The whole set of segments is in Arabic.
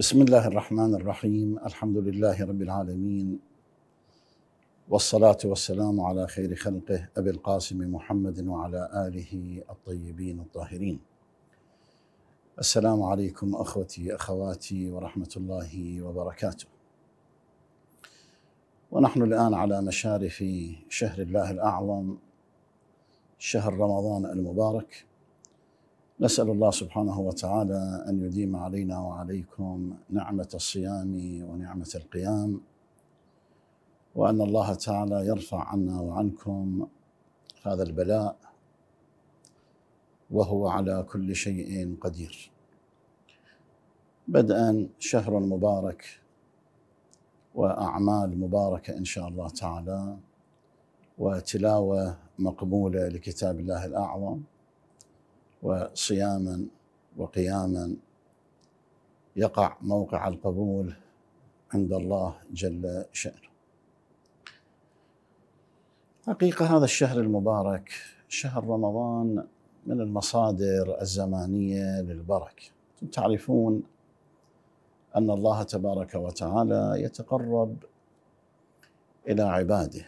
بسم الله الرحمن الرحيم الحمد لله رب العالمين والصلاة والسلام على خير خلقه أبي القاسم محمد وعلى آله الطيبين الطاهرين السلام عليكم أخوتي أخواتي ورحمة الله وبركاته ونحن الآن على مشارف شهر الله الأعظم شهر رمضان المبارك نسأل الله سبحانه وتعالى أن يديم علينا وعليكم نعمة الصيام ونعمة القيام وأن الله تعالى يرفع عنا وعنكم هذا البلاء وهو على كل شيء قدير بدءا شهر مبارك وأعمال مباركة إن شاء الله تعالى وتلاوة مقبولة لكتاب الله الأعظم وصياما وقياما يقع موقع القبول عند الله جل شأنه حقيقة هذا الشهر المبارك شهر رمضان من المصادر الزمانية للبركة تعرفون أن الله تبارك وتعالى يتقرب إلى عباده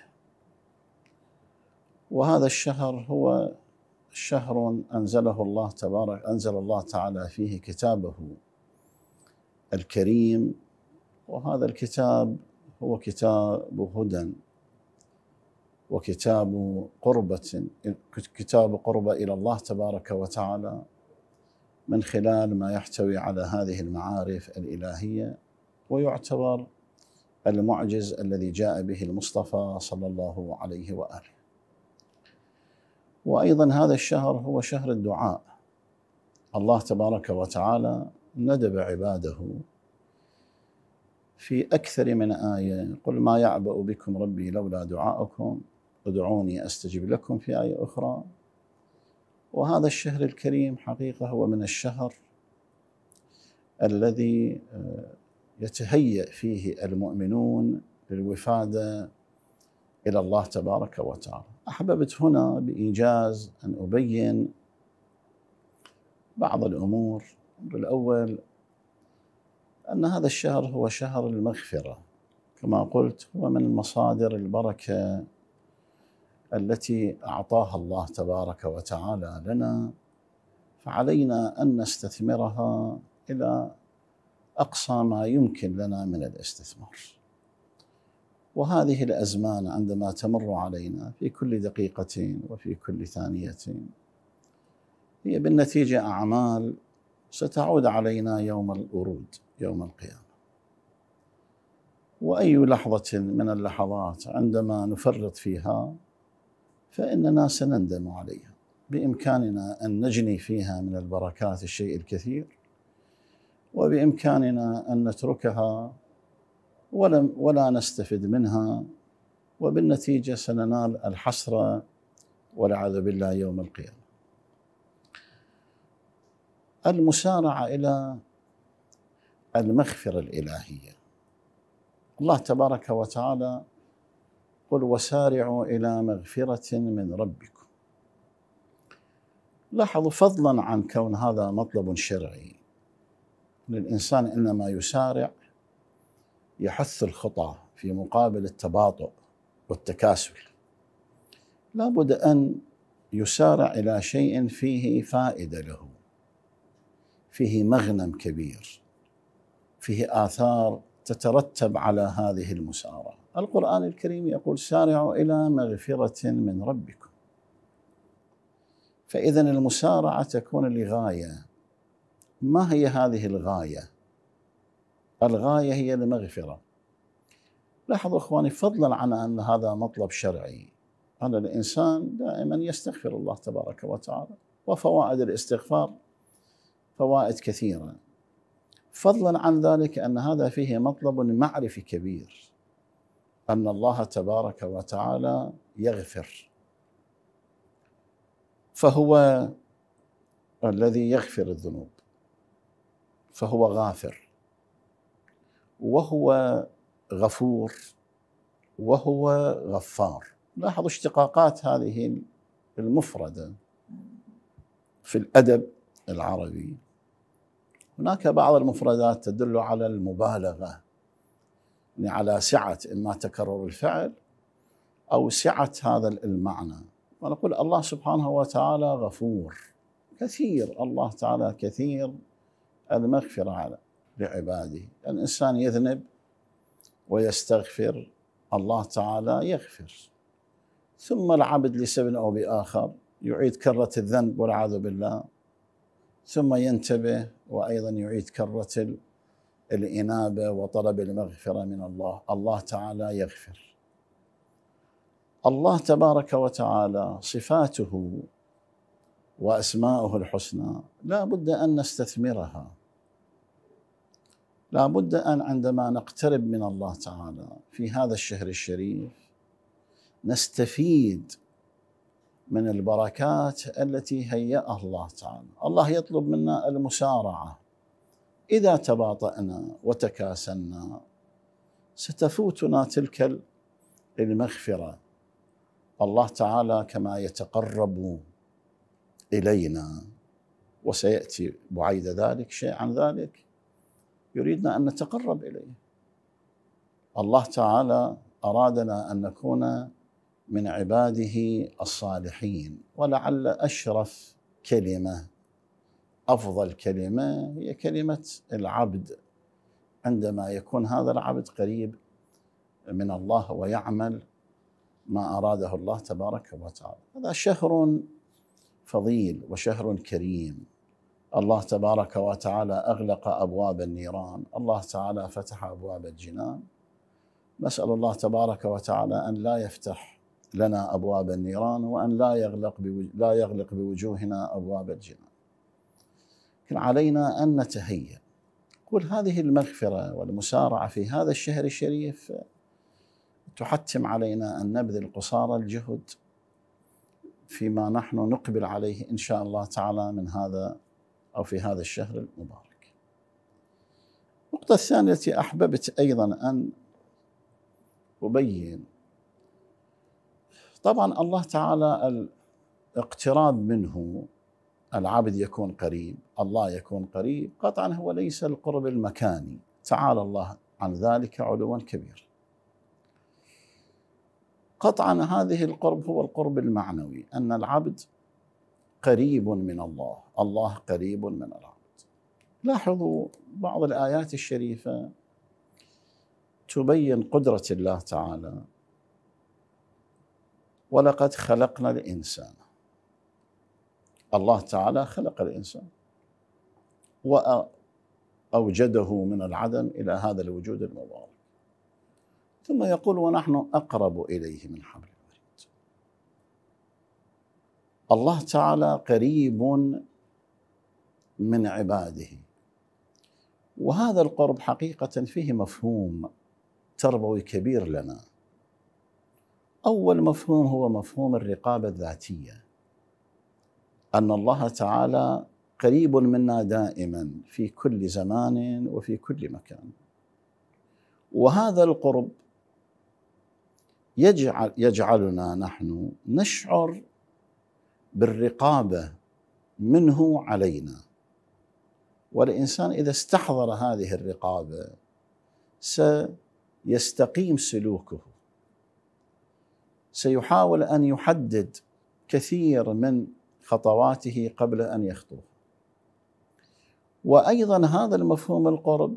وهذا الشهر هو شهر انزله الله تبارك انزل الله تعالى فيه كتابه الكريم وهذا الكتاب هو كتاب هدى وكتاب قربة كتاب قربة إلى الله تبارك وتعالى من خلال ما يحتوي على هذه المعارف الإلهية ويعتبر المعجز الذي جاء به المصطفى صلى الله عليه وآله وايضا هذا الشهر هو شهر الدعاء الله تبارك وتعالى ندب عباده في اكثر من ايه قل ما يعبأ بكم ربي لولا دعاؤكم ادعوني استجب لكم في ايه اخرى وهذا الشهر الكريم حقيقه هو من الشهر الذي آه، يتهيأ فيه المؤمنون للوفاده الى الله تبارك وتعالى. احببت هنا بايجاز ان ابين بعض الامور، بالاول الاول ان هذا الشهر هو شهر المغفره كما قلت هو من مصادر البركه التي اعطاها الله تبارك وتعالى لنا فعلينا ان نستثمرها الى اقصى ما يمكن لنا من الاستثمار. وهذه الازمان عندما تمر علينا في كل دقيقه وفي كل ثانيه هي بالنتيجه اعمال ستعود علينا يوم الورود يوم القيامه واي لحظه من اللحظات عندما نفرط فيها فاننا سنندم عليها بامكاننا ان نجني فيها من البركات الشيء الكثير وبامكاننا ان نتركها ولم ولا نستفد منها وبالنتيجه سننال الحسره والعياذ بالله يوم القيامه. المسارعه الى المغفره الالهيه. الله تبارك وتعالى قل وسارعوا الى مغفره من ربكم. لاحظوا فضلا عن كون هذا مطلب شرعي. للانسان انما يسارع يحث الخطى في مقابل التباطؤ والتكاسل لابد ان يسارع الى شيء فيه فائده له فيه مغنم كبير فيه اثار تترتب على هذه المسارعه القران الكريم يقول سارعوا الى مغفره من ربكم فاذا المسارعه تكون لغايه ما هي هذه الغايه الغاية هي المغفرة لاحظوا إخواني فضلا عن أن هذا مطلب شرعي أن الإنسان دائما يستغفر الله تبارك وتعالى وفوائد الاستغفار فوائد كثيرة فضلا عن ذلك أن هذا فيه مطلب معرفي كبير أن الله تبارك وتعالى يغفر فهو الذي يغفر الذنوب فهو غافر وهو غفور وهو غفار لاحظوا اشتقاقات هذه المفردة في الأدب العربي هناك بعض المفردات تدل على المبالغة يعني على سعة إما تكرر الفعل أو سعة هذا المعنى ونقول الله سبحانه وتعالى غفور كثير الله تعالى كثير المغفرة على لعباده الإنسان يذنب ويستغفر الله تعالى يغفر ثم العبد لسبب أو بآخر يعيد كرة الذنب والعياذ بالله ثم ينتبه وأيضا يعيد كرة الإنابة وطلب المغفرة من الله الله تعالى يغفر الله تبارك وتعالى صفاته وأسماؤه الحسنى لا بد أن نستثمرها لابد أن عندما نقترب من الله تعالى في هذا الشهر الشريف نستفيد من البركات التي هيأها الله تعالى الله يطلب منا المسارعة إذا تباطأنا وتكاسلنا ستفوتنا تلك المغفرة الله تعالى كما يتقرب إلينا وسيأتي بعيد ذلك شيء عن ذلك يريدنا أن نتقرب إليه الله تعالى أرادنا أن نكون من عباده الصالحين ولعل أشرف كلمة أفضل كلمة هي كلمة العبد عندما يكون هذا العبد قريب من الله ويعمل ما أراده الله تبارك وتعالى هذا شهر فضيل وشهر كريم الله تبارك وتعالى اغلق ابواب النيران، الله تعالى فتح ابواب الجنان. نسال الله تبارك وتعالى ان لا يفتح لنا ابواب النيران وان لا يغلق لا يغلق بوجوهنا ابواب الجنان. لكن علينا ان نتهيأ. قل هذه المغفره والمسارعه في هذا الشهر الشريف تحتم علينا ان نبذل قصارى الجهد فيما نحن نقبل عليه ان شاء الله تعالى من هذا أو في هذا الشهر المبارك النقطة الثانية التي أحببت أيضا أن أبين طبعا الله تعالى الاقتراب منه العبد يكون قريب الله يكون قريب قطعا هو ليس القرب المكاني تعالى الله عن ذلك علوا كبيرا قطعا هذه القرب هو القرب المعنوي ان العبد قريب من الله الله قريب من العبد لاحظوا بعض الآيات الشريفة تبين قدرة الله تعالى ولقد خلقنا الإنسان الله تعالى خلق الإنسان وأوجده من العدم إلى هذا الوجود المبارك ثم يقول ونحن أقرب إليه من حبل الله تعالى قريب من عباده وهذا القرب حقيقه فيه مفهوم تربوي كبير لنا اول مفهوم هو مفهوم الرقابه الذاتيه ان الله تعالى قريب منا دائما في كل زمان وفي كل مكان وهذا القرب يجعل يجعلنا نحن نشعر بالرقابه منه علينا والانسان اذا استحضر هذه الرقابه سيستقيم سلوكه سيحاول ان يحدد كثير من خطواته قبل ان يخطو وايضا هذا المفهوم القرب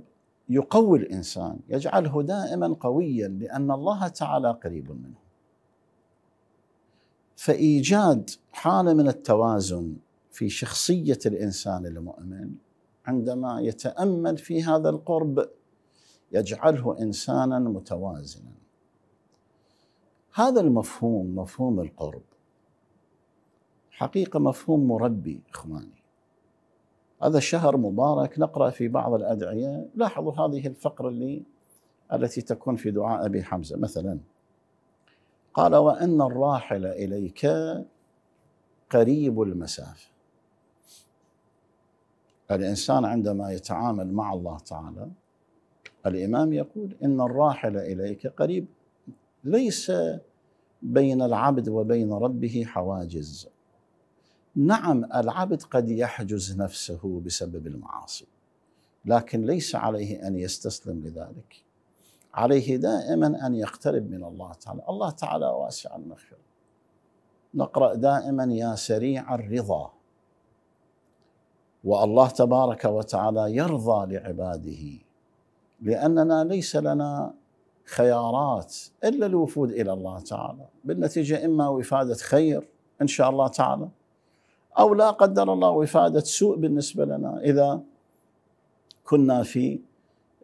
يقوي الانسان يجعله دائما قويا لان الله تعالى قريب منه فايجاد حاله من التوازن في شخصيه الانسان المؤمن عندما يتامل في هذا القرب يجعله انسانا متوازنا هذا المفهوم مفهوم القرب حقيقه مفهوم مربي اخواني هذا الشهر مبارك نقرا في بعض الادعيه لاحظوا هذه الفقره اللي التي تكون في دعاء ابي حمزه مثلا قال وان الراحل اليك قريب المسافه الانسان عندما يتعامل مع الله تعالى الامام يقول ان الراحل اليك قريب ليس بين العبد وبين ربه حواجز نعم العبد قد يحجز نفسه بسبب المعاصي لكن ليس عليه ان يستسلم لذلك عليه دائما أن يقترب من الله تعالى الله تعالى واسع المغفرة نقرأ دائما يا سريع الرضا والله تبارك وتعالى يرضى لعباده لأننا ليس لنا خيارات إلا الوفود إلى الله تعالى بالنتيجة إما وفادة خير إن شاء الله تعالى أو لا قدر الله وفادة سوء بالنسبة لنا إذا كنا في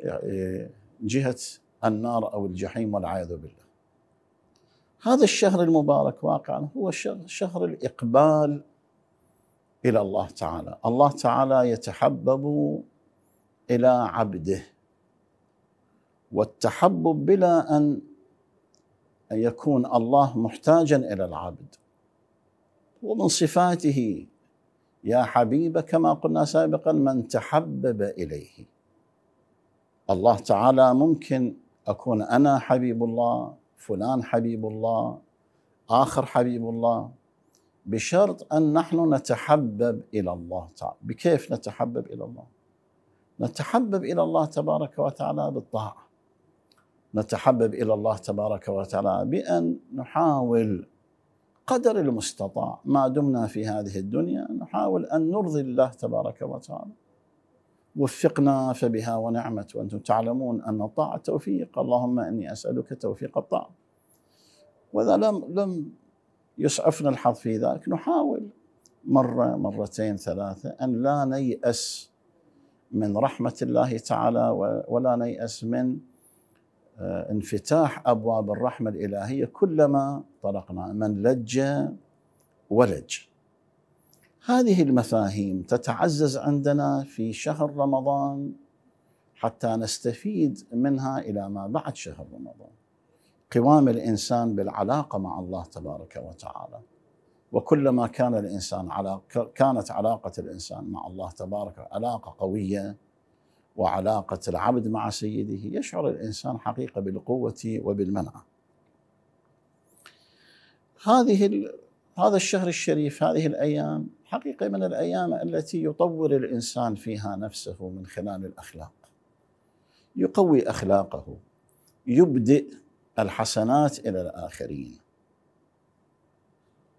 آه، جهة النار أو الجحيم والعياذ بالله هذا الشهر المبارك واقعا هو شهر الإقبال إلى الله تعالى الله تعالى يتحبب إلى عبده والتحبب بلا أن يكون الله محتاجا إلى العبد ومن صفاته يا حبيب كما قلنا سابقا من تحبب إليه الله تعالى ممكن اكون انا حبيب الله فلان حبيب الله اخر حبيب الله بشرط ان نحن نتحبب الى الله تعالى بكيف نتحبب الى الله نتحبب الى الله تبارك وتعالى بالطاعه نتحبب الى الله تبارك وتعالى بان نحاول قدر المستطاع ما دمنا في هذه الدنيا نحاول ان نرضي الله تبارك وتعالى وفقنا فبها ونعمت وانتم تعلمون ان الطاعه توفيق اللهم اني اسالك توفيق الطاعه واذا لم لم يسعفنا الحظ في ذلك نحاول مره مرتين ثلاثه ان لا نيأس من رحمه الله تعالى ولا نيأس من آه، انفتاح ابواب الرحمه الالهيه كلما طرقنا من لج ولج هذه المفاهيم تتعزز عندنا في شهر رمضان حتى نستفيد منها الى ما بعد شهر رمضان. قوام الانسان بالعلاقه مع الله تبارك وتعالى. وكلما كان الانسان على كانت علاقه الانسان مع الله تبارك علاقه قويه وعلاقه العبد مع سيده يشعر الانسان حقيقه بالقوه وبالمنعه. هذه هذا الشهر الشريف هذه الايام حقيقه من الايام التي يطور الانسان فيها نفسه من خلال الاخلاق يقوي اخلاقه يبدئ الحسنات الى الاخرين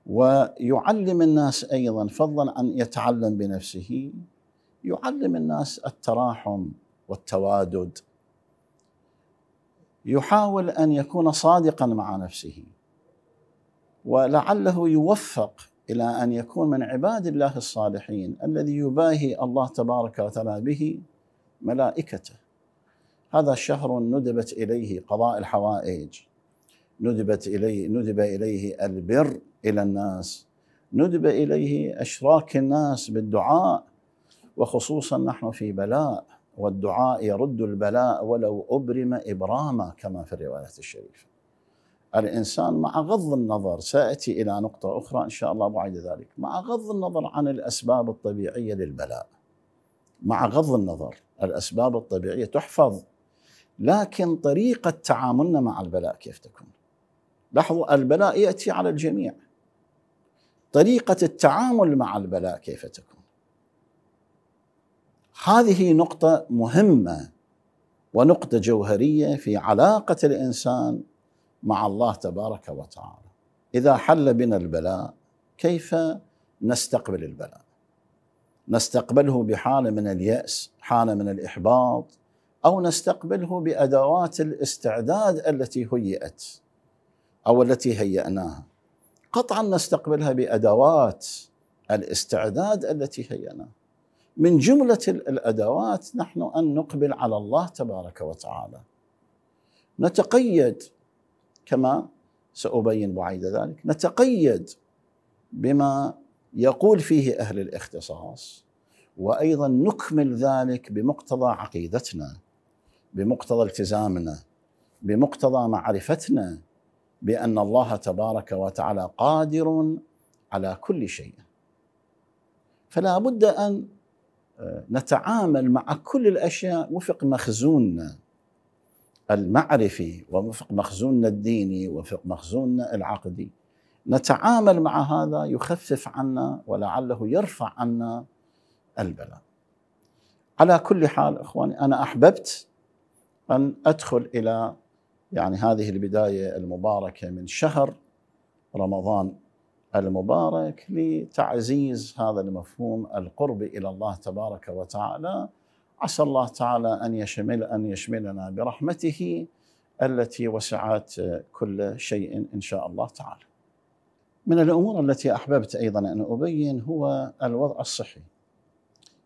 ويعلم الناس ايضا فضلا عن يتعلم بنفسه يعلم الناس التراحم والتوادد يحاول ان يكون صادقا مع نفسه ولعله يوفق الى ان يكون من عباد الله الصالحين الذي يباهي الله تبارك وتعالى به ملائكته هذا شهر ندبت اليه قضاء الحوائج ندبت اليه ندب اليه البر الى الناس ندب اليه اشراك الناس بالدعاء وخصوصا نحن في بلاء والدعاء يرد البلاء ولو ابرم ابراما كما في الروايه الشريفه الإنسان مع غض النظر سأتي إلى نقطة أخرى إن شاء الله بعد ذلك مع غض النظر عن الأسباب الطبيعية للبلاء مع غض النظر الأسباب الطبيعية تحفظ لكن طريقة تعاملنا مع البلاء كيف تكون لاحظوا البلاء يأتي على الجميع طريقة التعامل مع البلاء كيف تكون هذه نقطة مهمة ونقطة جوهرية في علاقة الإنسان مع الله تبارك وتعالى اذا حل بنا البلاء كيف نستقبل البلاء نستقبله بحاله من الياس حاله من الاحباط او نستقبله بادوات الاستعداد التي هيئت او التي هيئناها قطعا نستقبلها بادوات الاستعداد التي هيئناها من جمله الادوات نحن ان نقبل على الله تبارك وتعالى نتقيد كما سأبين بعيد ذلك نتقيد بما يقول فيه أهل الاختصاص وأيضا نكمل ذلك بمقتضى عقيدتنا بمقتضى التزامنا بمقتضى معرفتنا بأن الله تبارك وتعالى قادر على كل شيء فلا بد أن آه، نتعامل مع كل الأشياء وفق مخزوننا المعرفي ووفق مخزوننا الديني ووفق مخزوننا العقدي نتعامل مع هذا يخفف عنا ولعله يرفع عنا البلاء على كل حال اخواني انا احببت ان ادخل الى يعني هذه البدايه المباركه من شهر رمضان المبارك لتعزيز هذا المفهوم القرب الى الله تبارك وتعالى عسى الله تعالى ان يشمل ان يشملنا برحمته التي وسعت كل شيء ان شاء الله تعالى. من الامور التي احببت ايضا ان ابين هو الوضع الصحي.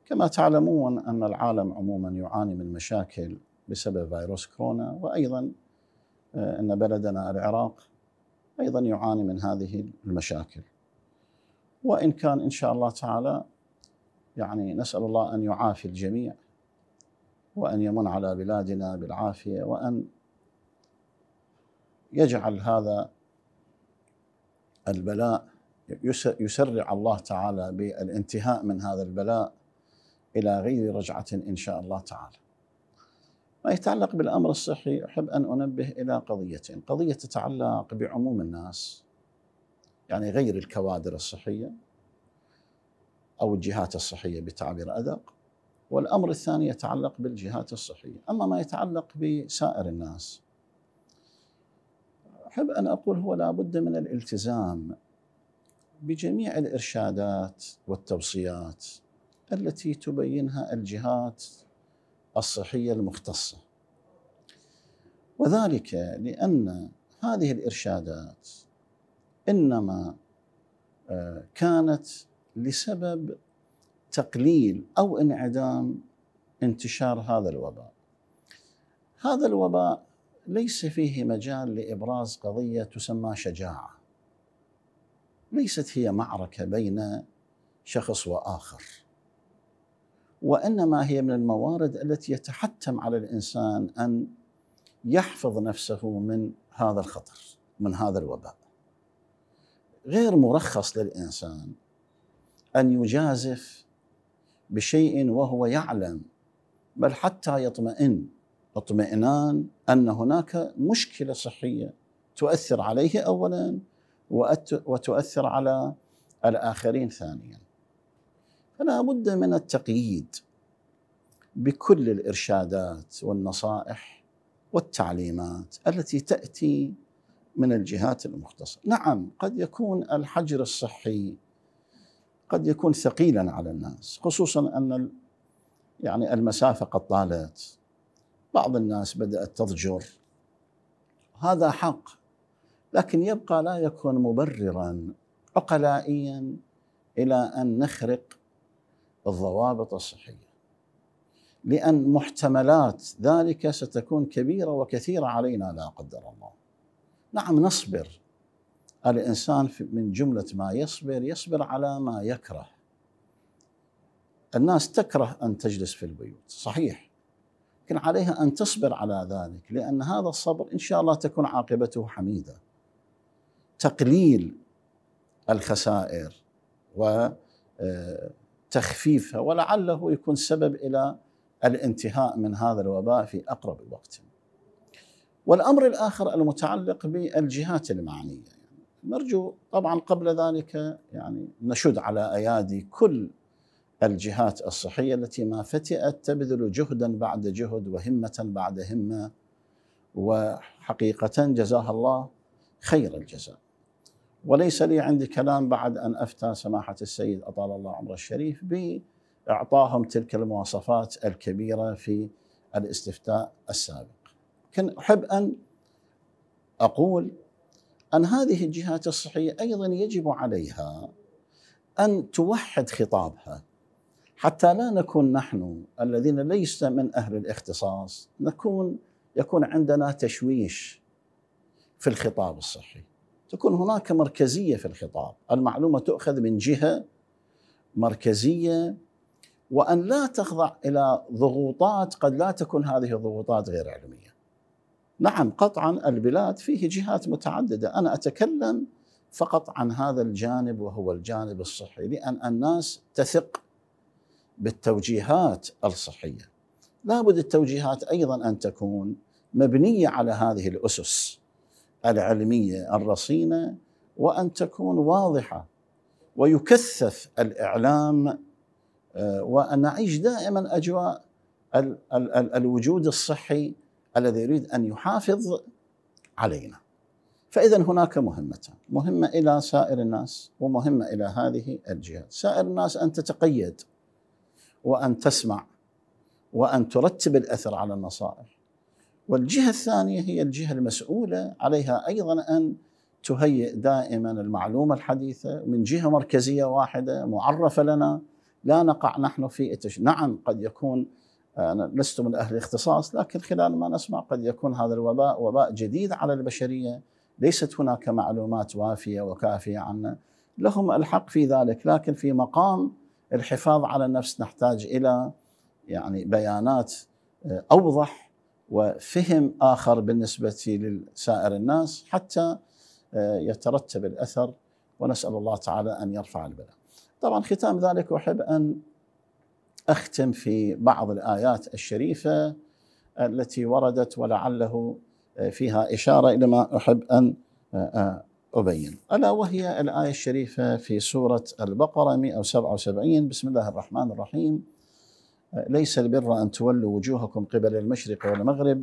كما تعلمون ان العالم عموما يعاني من مشاكل بسبب فيروس كورونا وايضا آه، ان بلدنا العراق ايضا يعاني من هذه المشاكل. وان كان ان شاء الله تعالى يعني نسال الله ان يعافي الجميع وأن يمن على بلادنا بالعافية وأن يجعل هذا البلاء يسرع الله تعالى بالانتهاء من هذا البلاء إلى غير رجعة إن شاء الله تعالى ما يتعلق بالأمر الصحي أحب أن أنبه إلى قضيتين قضية تتعلق بعموم الناس يعني غير الكوادر الصحية أو الجهات الصحية بتعبير أدق والأمر الثاني يتعلق بالجهات الصحية أما ما يتعلق بسائر الناس أحب أن أقول هو لابد من الالتزام بجميع الإرشادات والتوصيات التي تبينها الجهات الصحية المختصة وذلك لأن هذه الإرشادات إنما آه، كانت لسبب تقليل او انعدام انتشار هذا الوباء. هذا الوباء ليس فيه مجال لابراز قضيه تسمى شجاعه. ليست هي معركه بين شخص واخر. وانما هي من الموارد التي يتحتم على الانسان ان يحفظ نفسه من هذا الخطر، من هذا الوباء. غير مرخص للانسان ان يجازف بشيء وهو يعلم بل حتى يطمئن اطمئنان ان هناك مشكله صحيه تؤثر عليه اولا وتؤثر على الاخرين ثانيا فلا بد من التقييد بكل الارشادات والنصائح والتعليمات التي تاتي من الجهات المختصه نعم قد يكون الحجر الصحي قد يكون ثقيلا على الناس خصوصا ان يعني المسافه قد طالت بعض الناس بدات تضجر هذا حق لكن يبقى لا يكون مبررا عقلائيا الى ان نخرق الضوابط الصحيه لان محتملات ذلك ستكون كبيره وكثيره علينا لا قدر الله نعم نصبر الانسان من جمله ما يصبر يصبر على ما يكره الناس تكره ان تجلس في البيوت صحيح لكن عليها ان تصبر على ذلك لان هذا الصبر ان شاء الله تكون عاقبته حميده تقليل الخسائر وتخفيفها آه، ولعله يكون سبب الى الانتهاء من هذا الوباء في اقرب وقت والامر الاخر المتعلق بالجهات المعنيه نرجو طبعا قبل ذلك يعني نشد على ايادي كل الجهات الصحيه التي ما فتئت تبذل جهدا بعد جهد وهمه بعد همه وحقيقه جزاها الله خير الجزاء. وليس لي عندي كلام بعد ان افتى سماحه السيد اطال الله عمره الشريف باعطاهم تلك المواصفات الكبيره في الاستفتاء السابق. لكن احب ان اقول أن هذه الجهات الصحية أيضا يجب عليها أن توحد خطابها حتى لا نكون نحن الذين ليس من أهل الاختصاص نكون يكون عندنا تشويش في الخطاب الصحي تكون هناك مركزية في الخطاب المعلومة تؤخذ من جهة مركزية وأن لا تخضع إلى ضغوطات قد لا تكون هذه الضغوطات غير علمية نعم قطعا البلاد فيه جهات متعدده، انا اتكلم فقط عن هذا الجانب وهو الجانب الصحي لان الناس تثق بالتوجيهات الصحيه. لابد التوجيهات ايضا ان تكون مبنيه على هذه الاسس العلميه الرصينه وان تكون واضحه ويكثف الاعلام آه، وان نعيش دائما اجواء الوجود الصحي الذي يريد ان يحافظ علينا. فاذا هناك مهمتان، مهمه الى سائر الناس ومهمه الى هذه الجهات، سائر الناس ان تتقيد وان تسمع وان ترتب الاثر على النصائح. والجهه الثانيه هي الجهه المسؤوله عليها ايضا ان تهيئ دائما المعلومه الحديثه من جهه مركزيه واحده معرفه لنا لا نقع نحن في نعم قد يكون أنا لست من أهل الاختصاص لكن خلال ما نسمع قد يكون هذا الوباء وباء جديد على البشرية ليست هناك معلومات وافية وكافية عنه لهم الحق في ذلك لكن في مقام الحفاظ على النفس نحتاج إلى يعني بيانات آه، أوضح وفهم آخر بالنسبة لسائر الناس حتى آه، يترتب الأثر ونسأل الله تعالى أن يرفع البلاء طبعا ختام ذلك أحب أن اختم في بعض الايات الشريفه التي وردت ولعله آه، فيها اشاره الى ما احب ان آه، آه، ابين الا وهي الايه الشريفه في سوره البقره 177 بسم الله الرحمن الرحيم ليس البر ان تولوا وجوهكم قبل المشرق والمغرب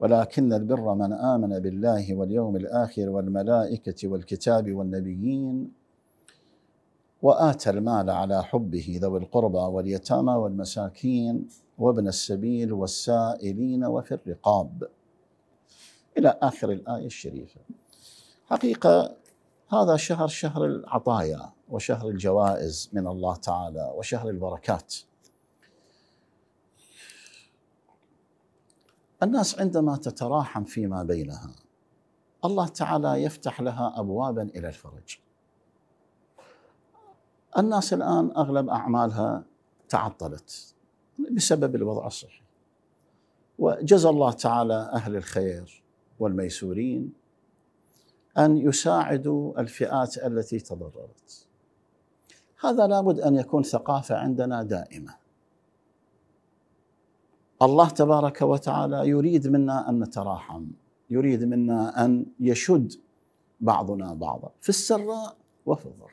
ولكن البر من امن بالله واليوم الاخر والملائكه والكتاب والنبيين واتى المال على حبه ذوي القربى واليتامى والمساكين وابن السبيل والسائلين وفي الرقاب الى اخر الايه الشريفه. حقيقه هذا شهر شهر العطايا وشهر الجوائز من الله تعالى وشهر البركات. الناس عندما تتراحم فيما بينها الله تعالى يفتح لها ابوابا الى الفرج. الناس الآن أغلب أعمالها تعطلت بسبب الوضع الصحي وجزى الله تعالى أهل الخير والميسورين أن يساعدوا الفئات التي تضررت هذا لابد أن يكون ثقافة عندنا دائمة الله تبارك وتعالى يريد منا أن نتراحم يريد منا أن يشد بعضنا بعضا في السراء وفي الضراء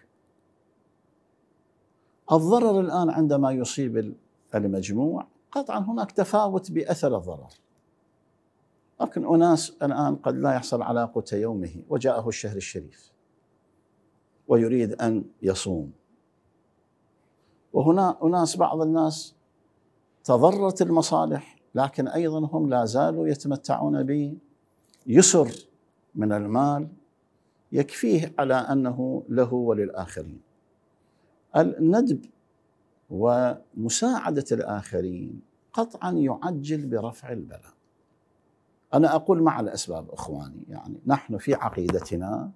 الضرر الآن عندما يصيب المجموع قطعا هناك تفاوت بأثر الضرر لكن أناس الآن قد لا يحصل على قوت يومه وجاءه الشهر الشريف ويريد أن يصوم وهنا أناس بعض الناس تضرت المصالح لكن أيضا هم لا زالوا يتمتعون بيسر من المال يكفيه على أنه له وللآخرين الندب ومساعدة الآخرين قطعا يعجل برفع البلاء أنا أقول مع الأسباب إخواني يعني نحن في عقيدتنا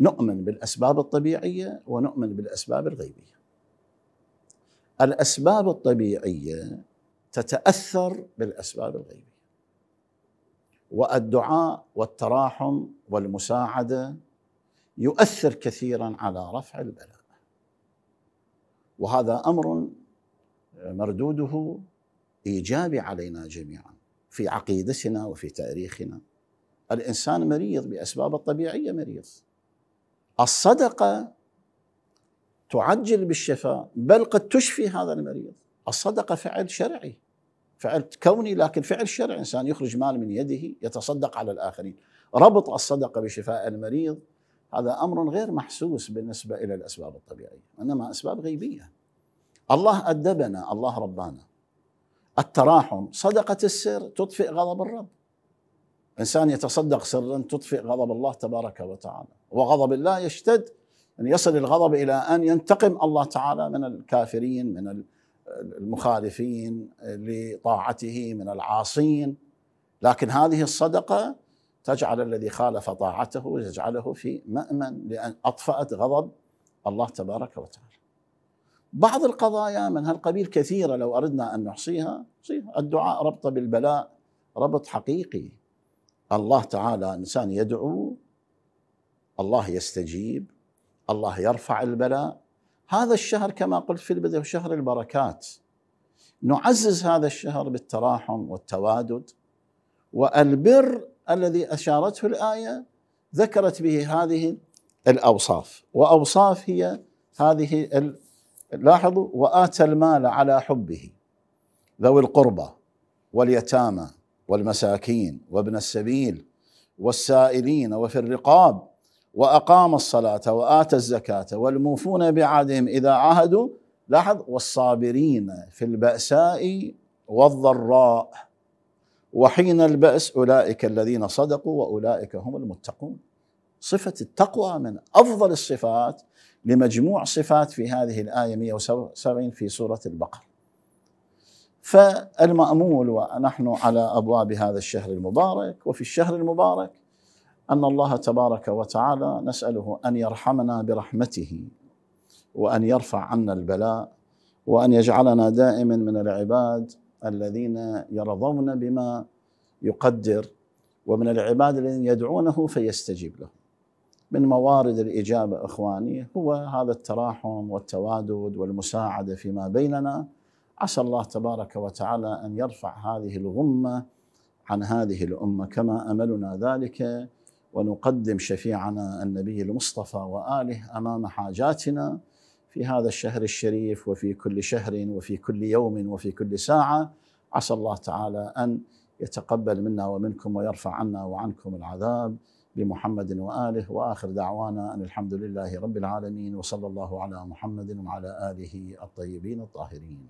نؤمن بالأسباب الطبيعية ونؤمن بالأسباب الغيبية الأسباب الطبيعية تتأثر بالأسباب الغيبية والدعاء والتراحم والمساعدة يؤثر كثيرا على رفع البلاء وهذا امر مردوده ايجابي علينا جميعا في عقيدتنا وفي تاريخنا الانسان مريض باسباب الطبيعيه مريض الصدقه تعجل بالشفاء بل قد تشفي هذا المريض الصدقه فعل شرعي فعل كوني لكن فعل شرعي انسان يخرج مال من يده يتصدق على الاخرين ربط الصدقه بشفاء المريض هذا امر غير محسوس بالنسبه الى الاسباب الطبيعيه انما اسباب غيبيه الله ادبنا الله ربانا التراحم صدقه السر تطفئ غضب الرب انسان يتصدق سرا تطفئ غضب الله تبارك وتعالى وغضب الله يشتد ان يصل الغضب الى ان ينتقم الله تعالى من الكافرين من المخالفين لطاعته من العاصين لكن هذه الصدقه تجعل الذي خالف طاعته يجعله في مأمن لأن أطفأت غضب الله تبارك وتعالى بعض القضايا من هالقبيل كثيرة لو أردنا أن نحصيها الدعاء ربط بالبلاء ربط حقيقي الله تعالى إنسان يدعو الله يستجيب الله يرفع البلاء هذا الشهر كما قلت في البداية شهر البركات نعزز هذا الشهر بالتراحم والتوادد والبر الذي أشارته الآية ذكرت به هذه الأوصاف وأوصاف هي هذه لاحظوا وآتى المال على حبه ذوي القربى واليتامى والمساكين وابن السبيل والسائلين وفي الرقاب وأقام الصلاة وآتى الزكاة والموفون بعهدهم إذا عاهدوا لاحظ والصابرين في البأساء والضراء وحين البأس أولئك الذين صدقوا وأولئك هم المتقون صفة التقوى من أفضل الصفات لمجموع صفات في هذه الآية 170 في سورة البقرة فالمأمول ونحن على أبواب هذا الشهر المبارك وفي الشهر المبارك أن الله تبارك وتعالى نسأله أن يرحمنا برحمته وأن يرفع عنا البلاء وأن يجعلنا دائما من العباد الذين يرضون بما يقدر ومن العباد الذين يدعونه فيستجيب له من موارد الإجابة إخواني هو هذا التراحم والتوادد والمساعدة فيما بيننا عسى الله تبارك وتعالى أن يرفع هذه الغمة عن هذه الأمة كما أملنا ذلك ونقدم شفيعنا النبي المصطفى وآله أمام حاجاتنا في هذا الشهر الشريف وفي كل شهر وفي كل يوم وفي كل ساعه عسى الله تعالى ان يتقبل منا ومنكم ويرفع عنا وعنكم العذاب بمحمد واله واخر دعوانا ان الحمد لله رب العالمين وصلى الله على محمد وعلى اله الطيبين الطاهرين.